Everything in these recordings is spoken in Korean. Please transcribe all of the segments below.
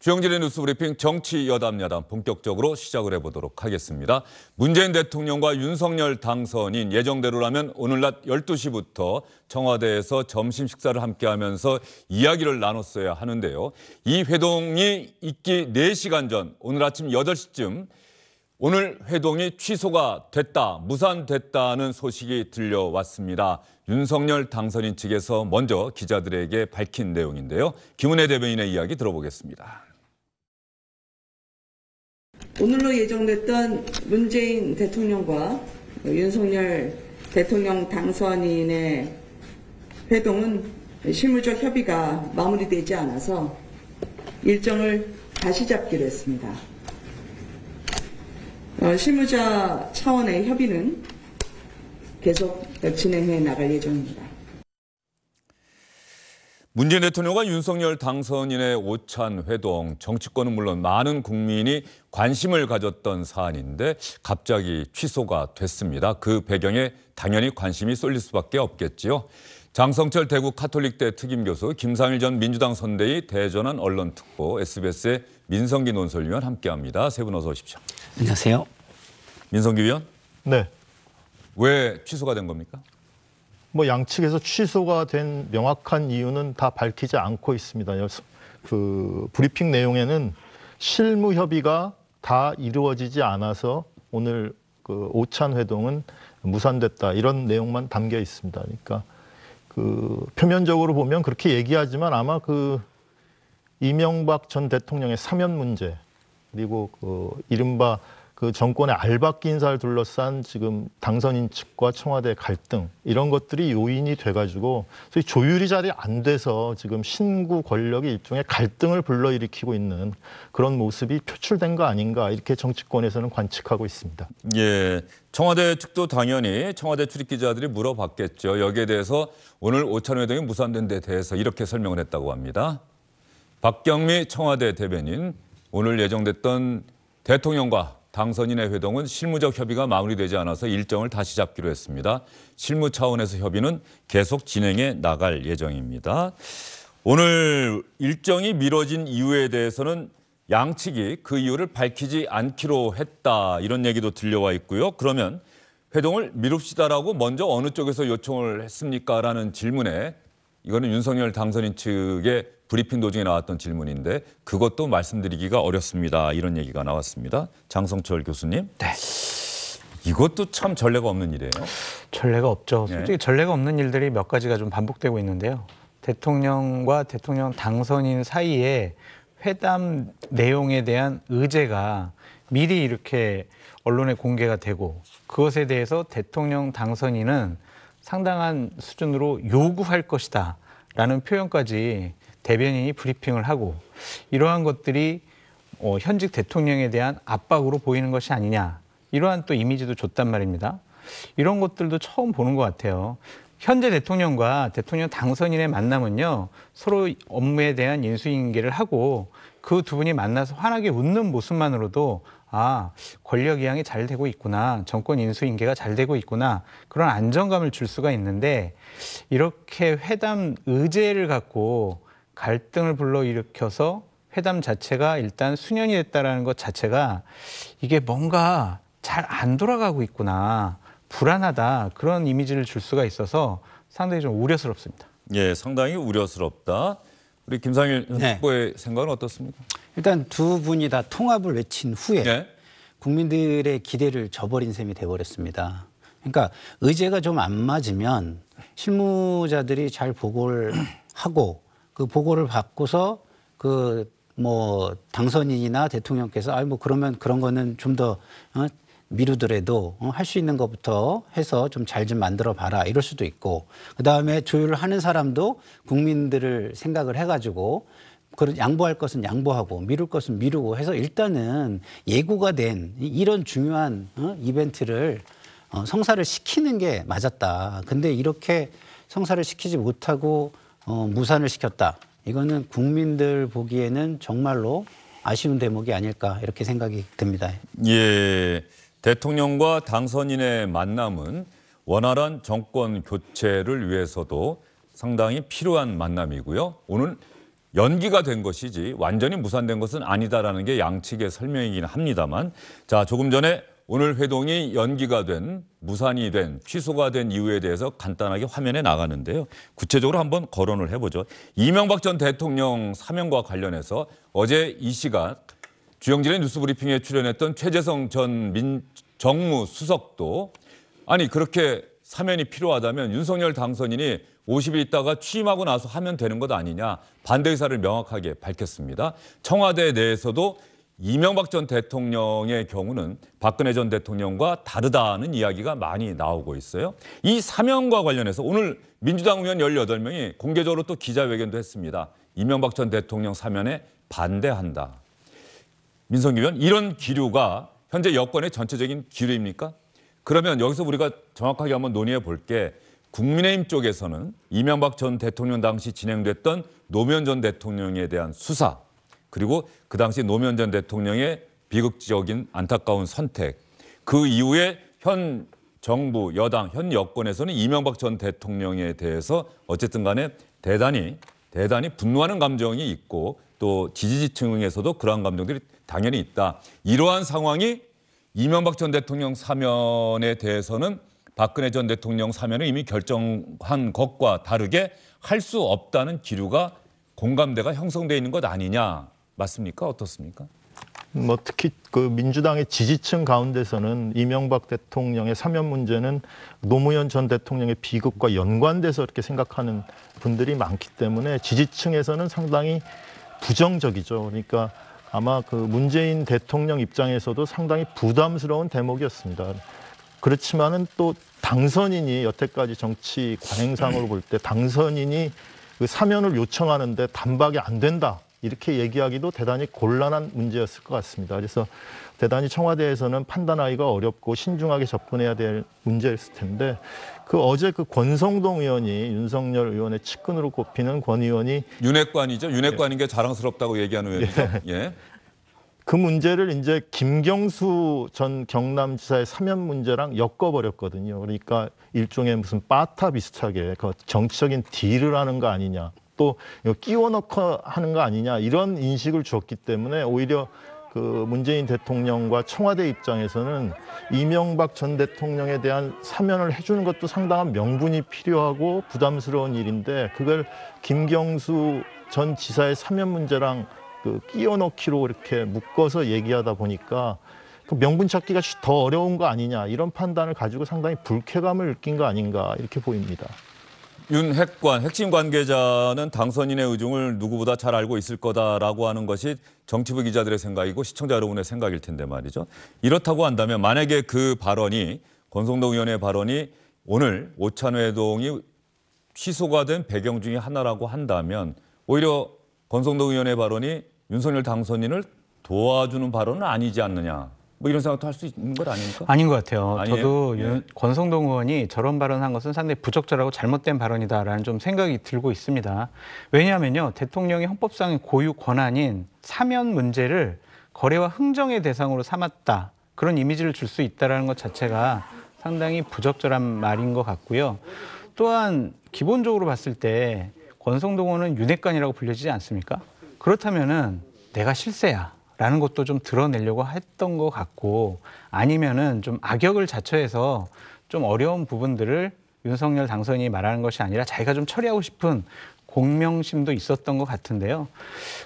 주영진의 뉴스 브리핑 정치 여담 야담 본격적으로 시작을 해보도록 하겠습니다. 문재인 대통령과 윤석열 당선인 예정대로라면 오늘 낮 12시부터 청와대에서 점심 식사를 함께하면서 이야기를 나눴어야 하는데요. 이 회동이 있기 4시간 전 오늘 아침 8시쯤 오늘 회동이 취소가 됐다, 무산됐다는 소식이 들려왔습니다. 윤석열 당선인 측에서 먼저 기자들에게 밝힌 내용인데요. 김은혜 대변인의 이야기 들어보겠습니다. 오늘로 예정됐던 문재인 대통령과 윤석열 대통령 당선인의 회동은 실무적 협의가 마무리되지 않아서 일정을 다시 잡기로 했습니다. 어, 실무자 차원의 협의는 계속 진행해 나갈 예정입니다. 문재인 대통령과 윤석열 당선인의 오찬 회동, 정치권은 물론 많은 국민이 관심을 가졌던 사안인데 갑자기 취소가 됐습니다. 그 배경에 당연히 관심이 쏠릴 수밖에 없겠지요. 장성철 대구 카톨릭대 특임 교수, 김상일 전 민주당 선대위 대전환 언론 특보, SBS의 민성기 논설위원 함께합니다. 세 분 어서 오십시오. 안녕하세요. 민성기 위원. 네. 왜 취소가 된 겁니까? 뭐 양측에서 취소가 된 명확한 이유는 다 밝히지 않고 있습니다. 그 브리핑 내용에는 실무 협의가 다 이루어지지 않아서 오늘 그 오찬 회동은 무산됐다 이런 내용만 담겨 있습니다. 그러니까 그 표면적으로 보면 그렇게 얘기하지만 아마 그 이명박 전 대통령의 사면 문제 그리고 그 이른바 그 정권의 알박기 인사를 둘러싼 지금 당선인 측과 청와대 갈등 이런 것들이 요인이 돼가지고 소위 조율이 자리 안 돼서 지금 신구 권력이 일종의 갈등을 불러일으키고 있는 그런 모습이 표출된 거 아닌가 이렇게 정치권에서는 관측하고 있습니다. 예, 청와대 측도 당연히 청와대 출입 기자들이 물어봤겠죠. 여기에 대해서 오늘 오찬 회동이 무산된 데 대해서 이렇게 설명을 했다고 합니다. 박경미 청와대 대변인 오늘 예정됐던 대통령과 당선인의 회동은 실무적 협의가 마무리되지 않아서 일정을 다시 잡기로 했습니다. 실무 차원에서 협의는 계속 진행해 나갈 예정입니다. 오늘 일정이 미뤄진 이유에 대해서는 양측이 그 이유를 밝히지 않기로 했다 이런 얘기도 들려와 있고요. 그러면 회동을 미룹시다라고 먼저 어느 쪽에서 요청을 했습니까라는 질문에 이거는 윤석열 당선인 측의 브리핑 도중에 나왔던 질문인데 그것도 말씀드리기가 어렵습니다. 이런 얘기가 나왔습니다. 장성철 교수님. 네. 이것도 참 전례가 없는 일이에요. 전례가 없죠. 네. 솔직히 네. 전례가 없는 일들이 몇 가지가 좀 반복되고 있는데요. 대통령과 대통령 당선인 사이에 회담 내용에 대한 의제가 미리 이렇게 언론에 공개가 되고 그것에 대해서 대통령 당선인은 상당한 수준으로 요구할 것이다 라는 표현까지 대변인이 브리핑을 하고 이러한 것들이 어, 현직 대통령에 대한 압박으로 보이는 것이 아니냐 이러한 또 이미지도 줬단 말입니다. 이런 것들도 처음 보는 것 같아요. 현재 대통령과 대통령 당선인의 만남은요 서로 업무에 대한 인수인계를 하고 그 두 분이 만나서 환하게 웃는 모습만으로도 아 권력 이양이 잘 되고 있구나 정권 인수인계가 잘 되고 있구나 그런 안정감을 줄 수가 있는데 이렇게 회담 의제를 갖고 갈등을 불러일으켜서 회담 자체가 일단 수년이 됐다라는 것 자체가 이게 뭔가 잘 안 돌아가고 있구나 불안하다 그런 이미지를 줄 수가 있어서 상당히 좀 우려스럽습니다. 예, 상당히 우려스럽다. 우리 김상일 네. 후보의 생각은 어떻습니까? 일단 두 분이 다 통합을 외친 후에 네. 국민들의 기대를 저버린 셈이 돼버렸습니다. 그러니까 의제가 좀 안 맞으면 실무자들이 잘 보고를 하고 그 보고를 받고서 그 뭐 당선인이나 대통령께서 아니 뭐 그러면 그런 거는 좀 더 어, 미루더라도 어, 할 수 있는 것부터 해서 좀 잘좀 좀 만들어 봐라 이럴 수도 있고 그 다음에 조율을 하는 사람도 국민들을 생각을 해가지고 그런 양보할 것은 양보하고 미룰 것은 미루고 해서 일단은 예고가 된 이런 중요한 어, 이벤트를 어, 성사를 시키는 게 맞았다. 근데 이렇게 성사를 시키지 못하고 어, 무산을 시켰다. 이거는 국민들 보기에는 정말로 아쉬운 대목이 아닐까 이렇게 생각이 듭니다. 예, 대통령과 당선인의 만남은 원활한 정권 교체를 위해서도 상당히 필요한 만남이고요. 오늘 연기가 된 것이지 완전히 무산된 것은 아니다라는 게 양측의 설명이긴 합니다만 자 조금 전에 오늘 회동이 연기가 된, 무산이 된, 취소가 된 이유에 대해서 간단하게 화면에 나가는데요. 구체적으로 한번 거론을 해보죠. 이명박 전 대통령 사면과 관련해서 어제 이 시각 주영진의 뉴스브리핑에 출연했던 최재성 전 민, 정무 수석도 아니 그렇게 사면이 필요하다면 윤석열 당선인이 50일 있다가 취임하고 나서 하면 되는 것 아니냐 반대 의사를 명확하게 밝혔습니다. 청와대 내에서도 이명박 전 대통령의 경우는 박근혜 전 대통령과 다르다는 이야기가 많이 나오고 있어요. 이 사면과 관련해서 오늘 민주당 의원 18명이 공개적으로 또 기자회견도 했습니다. 이명박 전 대통령 사면에 반대한다. 민성기 의원, 이런 기류가 현재 여권의 전체적인 기류입니까? 그러면 여기서 우리가 정확하게 한번 논의해 볼게 국민의힘 쪽에서는 이명박 전 대통령 당시 진행됐던 노무현 전 대통령에 대한 수사 그리고 그 당시 노무현 전 대통령의 비극적인 안타까운 선택 그 이후에 현 정부 여당 현 여권에서는 이명박 전 대통령에 대해서 어쨌든 간에 대단히 대단히 분노하는 감정이 있고 또 지지지층에서도 그러한 감정들이 당연히 있다. 이러한 상황이 이명박 전 대통령 사면에 대해서는 박근혜 전 대통령 사면을 이미 결정한 것과 다르게 할 수 없다는 기류가 공감대가 형성돼 있는 것 아니냐 맞습니까? 어떻습니까? 뭐 특히 그 민주당의 지지층 가운데서는 이명박 대통령의 사면 문제는 노무현 전 대통령의 비극과 연관돼서 이렇게 생각하는 분들이 많기 때문에 지지층에서는 상당히 부정적이죠. 그러니까 아마 그 문재인 대통령 입장에서도 상당히 부담스러운 대목이었습니다. 그렇지만은 또 당선인이 여태까지 정치 관행상으로 볼 때 당선인이 그 사면을 요청하는데 단박에 안 된다. 이렇게 얘기하기도 대단히 곤란한 문제였을 것 같습니다. 그래서 대단히 청와대에서는 판단하기가 어렵고 신중하게 접근해야 될 문제였을 텐데 그 어제 그 권성동 의원이 윤석열 의원의 측근으로 꼽히는 권 의원이 윤핵관이죠. 윤핵관인 예. 게 자랑스럽다고 얘기하는 의원이죠. 예. 예. 그 문제를 이제 김경수 전 경남지사의 사면 문제랑 엮어버렸거든요. 그러니까 일종의 무슨 빠타 비슷하게 그 정치적인 딜을 하는 거 아니냐. 또 끼워 넣고 하는 거 아니냐 이런 인식을 주었기 때문에 오히려 그 문재인 대통령과 청와대 입장에서는 이명박 전 대통령에 대한 사면을 해주는 것도 상당한 명분이 필요하고 부담스러운 일인데 그걸 김경수 전 지사의 사면 문제랑 그 끼워 넣기로 이렇게 묶어서 얘기하다 보니까 그 명분 찾기가 더 어려운 거 아니냐 이런 판단을 가지고 상당히 불쾌감을 느낀 거 아닌가 이렇게 보입니다. 윤핵관 핵심 관계자는 당선인의 의중을 누구보다 잘 알고 있을 거다라고 하는 것이 정치부 기자들의 생각이고 시청자 여러분의 생각일 텐데 말이죠. 이렇다고 한다면 만약에 그 발언이 권성동 의원의 발언이 오늘 오찬회동이 취소가 된 배경 중의 하나라고 한다면 오히려 권성동 의원의 발언이 윤석열 당선인을 도와주는 발언은 아니지 않느냐 뭐 이런 생각도 할 수 있는 것 아닙니까? 아닌 것 같아요. 아니에요? 예. 저도 예. 권성동 의원이 저런 발언한 것은 상당히 부적절하고 잘못된 발언이다라는 좀 생각이 들고 있습니다. 왜냐하면요, 대통령이 헌법상의 고유 권한인 사면 문제를 거래와 흥정의 대상으로 삼았다 그런 이미지를 줄 수 있다라는 것 자체가 상당히 부적절한 말인 것 같고요. 또한 기본적으로 봤을 때 권성동 의원은 윤핵관이라고 불려지지 않습니까? 그렇다면은 내가 실세야. 라는 것도 좀 드러내려고 했던 것 같고 아니면은 좀 악역을 자처해서 좀 어려운 부분들을 윤석열 당선인이 말하는 것이 아니라 자기가 좀 처리하고 싶은 공명심도 있었던 것 같은데요.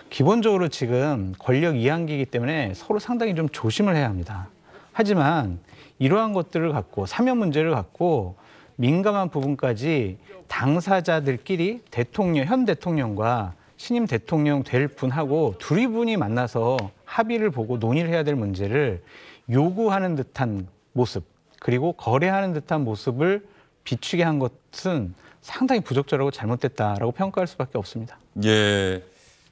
기본적으로 지금 권력 이양기이기 때문에 서로 상당히 좀 조심을 해야 합니다. 하지만 이러한 것들을 갖고 사면 문제를 갖고 민감한 부분까지 당사자들끼리 대통령 현 대통령과 신임 대통령 될 분하고 둘이 분이 만나서 합의를 보고 논의를 해야 될 문제를 요구하는 듯한 모습 그리고 거래하는 듯한 모습을 비추게 한 것은 상당히 부적절하고 잘못됐다라고 평가할 수밖에 없습니다. 예.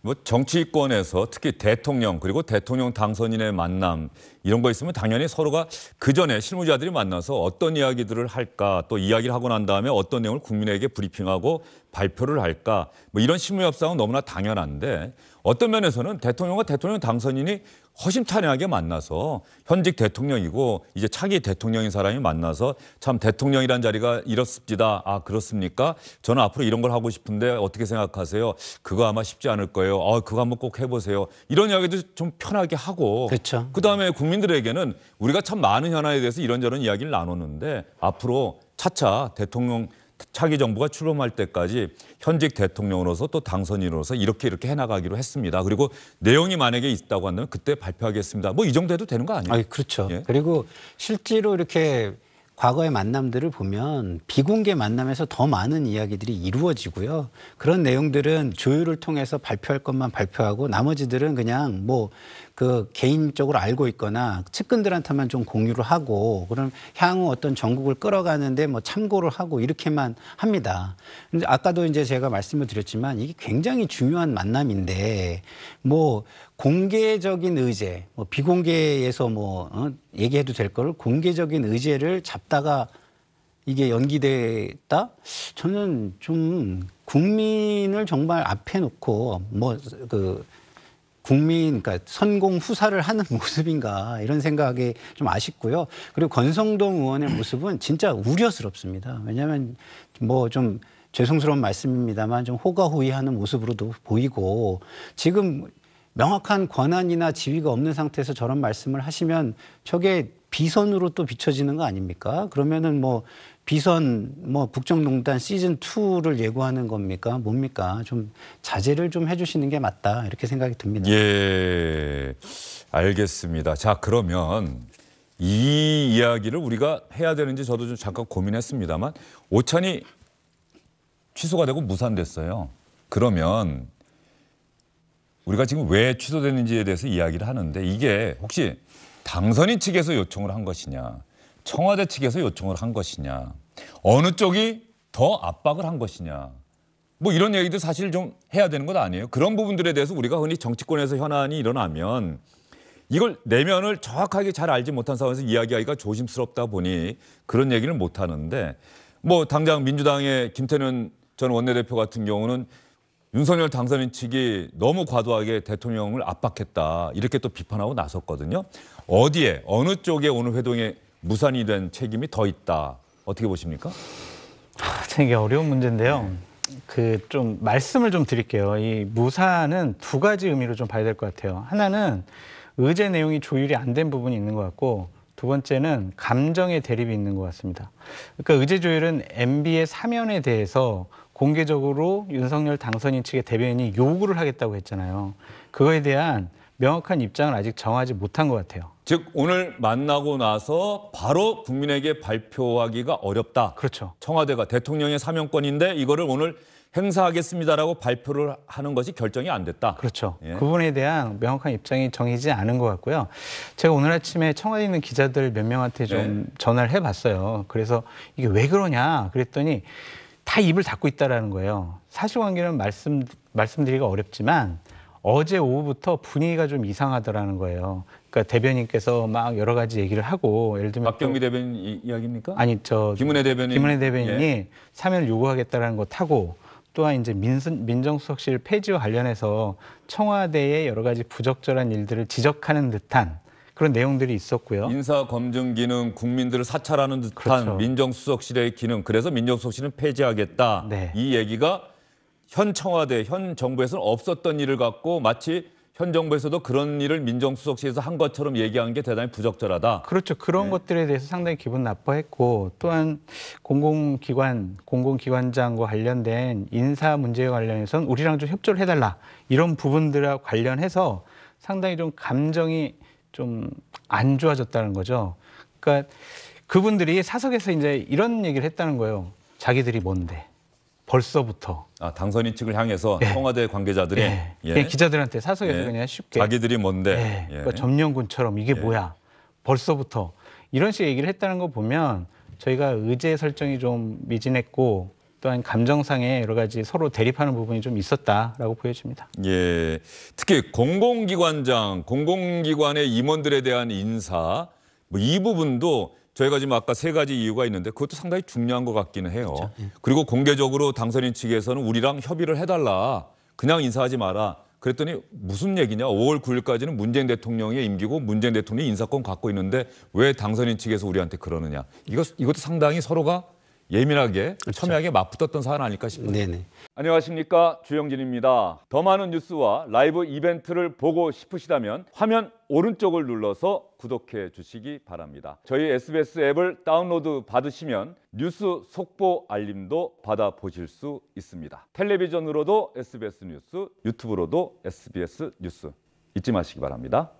뭐 정치권에서 특히 대통령 그리고 대통령 당선인의 만남 이런 거 있으면 당연히 서로가 그 전에 실무자들이 만나서 어떤 이야기들을 할까 또 이야기를 하고 난 다음에 어떤 내용을 국민에게 브리핑하고 발표를 할까 뭐 이런 실무 협상은 너무나 당연한데 어떤 면에서는 대통령과 대통령 당선인이 허심탄회하게 만나서 현직 대통령이고 이제 차기 대통령인 사람이 만나서 참 대통령이란 자리가 이렇습니다. 아 그렇습니까? 저는 앞으로 이런 걸 하고 싶은데 어떻게 생각하세요? 그거 아마 쉽지 않을 거예요. 아 그거 한번 꼭 해보세요. 이런 이야기도 좀 편하게 하고 그렇죠. 그다음에 국민들에게는 우리가 참 많은 현안에 대해서 이런저런 이야기를 나누는데 앞으로 차차 대통령 차기 정부가 출범할 때까지 현직 대통령으로서 또 당선인으로서 이렇게 이렇게 해나가기로 했습니다. 그리고 내용이 만약에 있다고 한다면 그때 발표하겠습니다. 뭐 이 정도 해도 되는 거 아니에요? 아, 그렇죠. 예? 그리고 실제로 이렇게 과거의 만남들을 보면 비공개 만남에서 더 많은 이야기들이 이루어지고요. 그런 내용들은 조율을 통해서 발표할 것만 발표하고 나머지들은 그냥 뭐 그 개인적으로 알고 있거나 측근들한테만 좀 공유를 하고 그럼 향후 어떤 전국을 끌어가는데 뭐 참고를 하고 이렇게만 합니다. 근데 아까도 이제 제가 말씀을 드렸지만 이게 굉장히 중요한 만남인데 뭐 공개적인 의제, 뭐 비공개에서 뭐 어, 얘기해도 될 걸 공개적인 의제를 잡다가 이게 연기됐다? 저는 좀 국민을 정말 앞에 놓고 뭐 그 국민 그러니까 선공 후사를 하는 모습인가 이런 생각이 좀 아쉽고요. 그리고 권성동 의원의 모습은 진짜 우려스럽습니다. 왜냐하면 뭐 좀 죄송스러운 말씀입니다만 좀 호가호위하는 모습으로도 보이고 지금 명확한 권한이나 지위가 없는 상태에서 저런 말씀을 하시면 저게 비선으로 또 비춰지는 거 아닙니까? 그러면은 뭐 비선 뭐 북정농단 시즌 2를 예고하는 겁니까? 뭡니까? 좀 자제를 좀 해주시는 게 맞다 이렇게 생각이 듭니다. 예, 알겠습니다. 자 그러면 이 이야기를 우리가 해야 되는지 저도 좀 잠깐 고민했습니다만 오찬이 취소가 되고 무산됐어요. 그러면 우리가 지금 왜취소됐는지에 대해서 이야기를 하는데 이게 혹시 당선인 측에서 요청을 한 것이냐 청와대 측에서 요청을 한 것이냐 어느 쪽이 더 압박을 한 것이냐 뭐 이런 얘기도 사실 좀 해야 되는 것 아니에요 그런 부분들에 대해서 우리가 흔히 정치권에서 현안이 일어나면 이걸 내면을 정확하게 잘 알지 못한 상황에서 이야기하기가 조심스럽다 보니 그런 얘기를 못 하는데 뭐 당장 민주당의 김태년 전 원내대표 같은 경우는 윤석열 당선인 측이 너무 과도하게 대통령을 압박했다 이렇게 또 비판하고 나섰거든요. 어디에 어느 쪽에 오늘 회동에 무산이 된 책임이 더 있다 어떻게 보십니까? 아, 참게 어려운 문제인데요. 그좀 말씀을 좀 드릴게요. 이 무사는 두 가지 의미로 좀 봐야 될 것 같아요. 하나는 의제 내용이 조율이 안 된 부분이 있는 것 같고 두 번째는 감정의 대립이 있는 것 같습니다. 그러니까 의제 조율은 MB의 사면에 대해서 공개적으로 윤석열 당선인 측의 대변인이 요구를 하겠다고 했잖아요. 그거에 대한 명확한 입장을 아직 정하지 못한 것 같아요. 즉 오늘 만나고 나서 바로 국민에게 발표하기가 어렵다. 그렇죠. 청와대가 대통령의 사명권인데 이거를 오늘 행사하겠습니다라고 발표를 하는 것이 결정이 안 됐다. 그렇죠. 예. 그 부분에 대한 명확한 입장이 정해지지 않은 것 같고요. 제가 오늘 아침에 청와대 있는 기자들 몇 명한테 좀 예. 전화를 해봤어요. 그래서 이게 왜 그러냐 그랬더니 다 입을 닫고 있다라는 거예요. 사실관계는 말씀 말씀드리기가 어렵지만 어제 오후부터 분위기가 좀 이상하더라는 거예요. 그러니까 대변인께서 막 여러 가지 얘기를 하고 예를 들면 박경미 대변인 이야기입니까? 아니 저 김은혜 대변인 김은혜 대변인이 예. 사면을 요구하겠다라는 것하고 또한 이제 민선, 민정수석실 폐지와 관련해서 청와대의 여러 가지 부적절한 일들을 지적하는 듯한 그런 내용들이 있었고요. 인사 검증 기능, 국민들을 사찰하는 듯한 그렇죠. 민정수석실의 기능, 그래서 민정수석실은 폐지하겠다. 네. 이 얘기가 현 청와대, 현 정부에서는 없었던 일을 갖고 마치 현 정부에서도 그런 일을 민정수석실에서 한 것처럼 얘기한 게 대단히 부적절하다. 그렇죠. 그런 네. 것들에 대해서 상당히 기분 나빠했고 또한 공공기관, 공공기관장과 관련된 인사 문제에 관련해서는 우리랑 좀 협조를 해달라 이런 부분들과 관련해서 상당히 좀 감정이 좀안 좋아졌다는 거죠. 그러니까 그분들이 사석에서 이제 이런 얘기를 했다는 거예요. 자기들이 뭔데 벌써부터 아, 당선인 측을 향해서 네. 청와대 관계자들이 예. 예. 기자들한테 사석에서 예. 그냥 쉽게 자기들이 뭔데 예. 그러니까 점령군처럼 이게 뭐야 벌써부터 이런 식의 얘기를 했다는 거 보면 저희가 의제 설정이 좀 미진했고 또한 감정상에 여러 가지 서로 대립하는 부분이 좀 있었다라고 보여집니다. 예, 특히 공공기관장, 공공기관의 임원들에 대한 인사 뭐이 부분도 저희가 지금 아까 세 가지 이유가 있는데 그것도 상당히 중요한 것 같기는 해요. 그렇죠. 예. 그리고 공개적으로 당선인 측에서는 우리랑 협의를 해달라. 그냥 인사하지 마라. 그랬더니 무슨 얘기냐? 5월 9일까지는 문재인 대통령의 임기고 문재인 대통령이 인사권 갖고 있는데 왜 당선인 측에서 우리한테 그러느냐? 이것 이것도 상당히 서로가 예민하게 그렇죠. 첨예하게 맞붙었던 사안 아닐까 싶습니다. 네네. 안녕하십니까 주영진입니다. 더 많은 뉴스와 라이브 이벤트를 보고 싶으시다면 화면 오른쪽을 눌러서 구독해 주시기 바랍니다. 저희 SBS 앱을 다운로드 받으시면 뉴스 속보 알림도 받아 보실 수 있습니다. 텔레비전으로도 SBS 뉴스, 유튜브로도 SBS 뉴스 잊지 마시기 바랍니다.